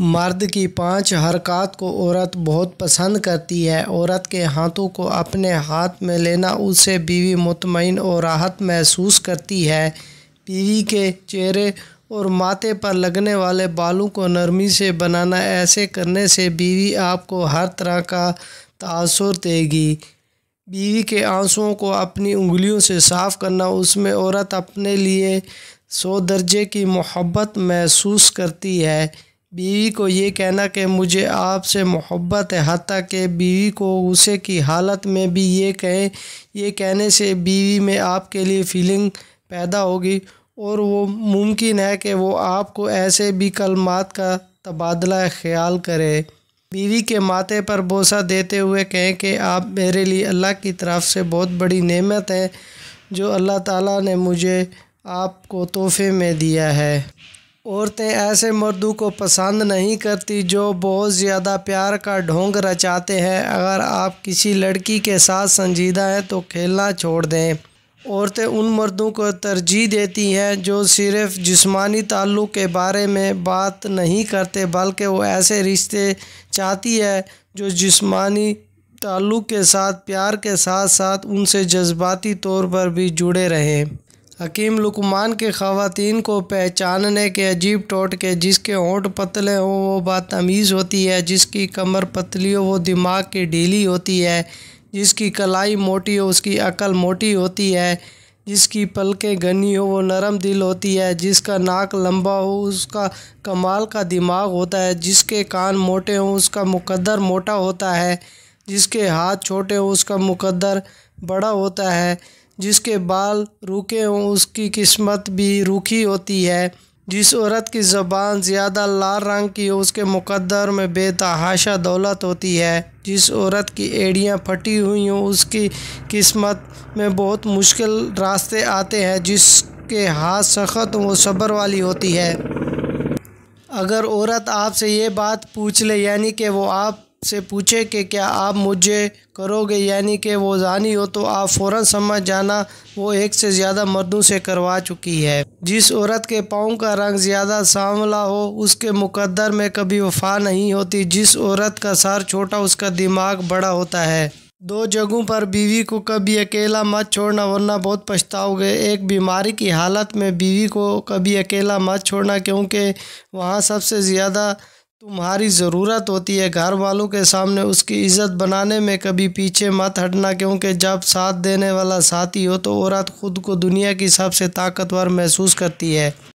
मर्द की पांच हरकत को औरत बहुत पसंद करती है औरत के हाथों को अपने हाथ में लेना उससे बीवी मुतमिन और राहत महसूस करती है बीवी के चेहरे और माथे पर लगने वाले बालों को नरमी से बनाना ऐसे करने से बीवी आपको हर तरह का तासर देगी बीवी के आंसुओं को अपनी उंगलियों से साफ़ करना उसमें औरत अपने लिए सौ दर्जे की मोहब्बत महसूस करती है बीवी को ये कहना कि मुझे आपसे मोहब्बत है हती कि बीवी को उसे की हालत में भी ये कहें ये कहने से बीवी में आपके लिए फीलिंग पैदा होगी और वो मुमकिन है कि वो आपको ऐसे भी कलमात का तबादला ख्याल करे बीवी के माथे पर बोसा देते हुए कहें कि आप मेरे लिए अल्लाह की तरफ से बहुत बड़ी नेमत है जो अल्लाह ताला ने मुझे आपको तोहफे में दिया है औरतें ऐसे मर्दों को पसंद नहीं करती जो बहुत ज़्यादा प्यार का ढोंग रचाते हैं अगर आप किसी लड़की के साथ संजीदा हैं तो खेलना छोड़ दें औरतें उन मर्दों को तरजीह देती हैं जो सिर्फ जिस्मानी ताल्लुक़ के बारे में बात नहीं करते बल्कि वो ऐसे रिश्ते चाहती है जो जिस्मानी ताल्लुक़ के साथ प्यार के साथ साथ उनसे जज्बाती तौर पर भी जुड़े रहें हकीम लुकमान के ख़वातीन को पहचानने के अजीब टोट के जिसके ओंट पतले हों वो तमीज़ होती है जिसकी कमर पतली हो वो दिमाग की ढीली होती है जिसकी कलाई मोटी हो उसकी अकल मोटी होती है जिसकी पलकें घनी हो वो नरम दिल होती है जिसका नाक लंबा हो उसका कमाल का दिमाग होता है जिसके कान मोटे हों उसका मुकद्दर मोटा होता है जिसके हाथ छोटे हों उसका मुकद्दर बड़ा होता है जिसके बाल रूखे हों उसकी किस्मत भी रूखी होती है जिस औरत की ज़बान ज़्यादा लाल रंग की हो उसके मुकद्दर में बेतहाशा दौलत होती है जिस औरत की एड़ियाँ फटी हुई हों उसकी किस्मत में बहुत मुश्किल रास्ते आते हैं जिसके हाथ सख्त वो सब्र वाली होती है अगर औरत आपसे ये बात पूछ ले यानी कि वो आप से पूछे कि क्या आप मुझे करोगे यानी कि वो जानी हो तो आप फौरन समझ जाना वो एक से ज़्यादा मर्दों से करवा चुकी है जिस औरत के पाँव का रंग ज़्यादा सांवला हो उसके मुकद्दर में कभी वफा नहीं होती जिस औरत का सर छोटा उसका दिमाग बड़ा होता है दो जगहों पर बीवी को कभी अकेला मत छोड़ना वरना बहुत पछताओगे एक बीमारी की हालत में बीवी को कभी अकेला मत छोड़ना क्योंकि वहाँ सबसे ज़्यादा तुम्हारी ज़रूरत होती है घर वालों के सामने उसकी इज़्ज़त बनाने में कभी पीछे मत हटना क्योंकि जब साथ देने वाला साथी हो तो औरत ख़ुद को दुनिया की सबसे ताकतवर महसूस करती है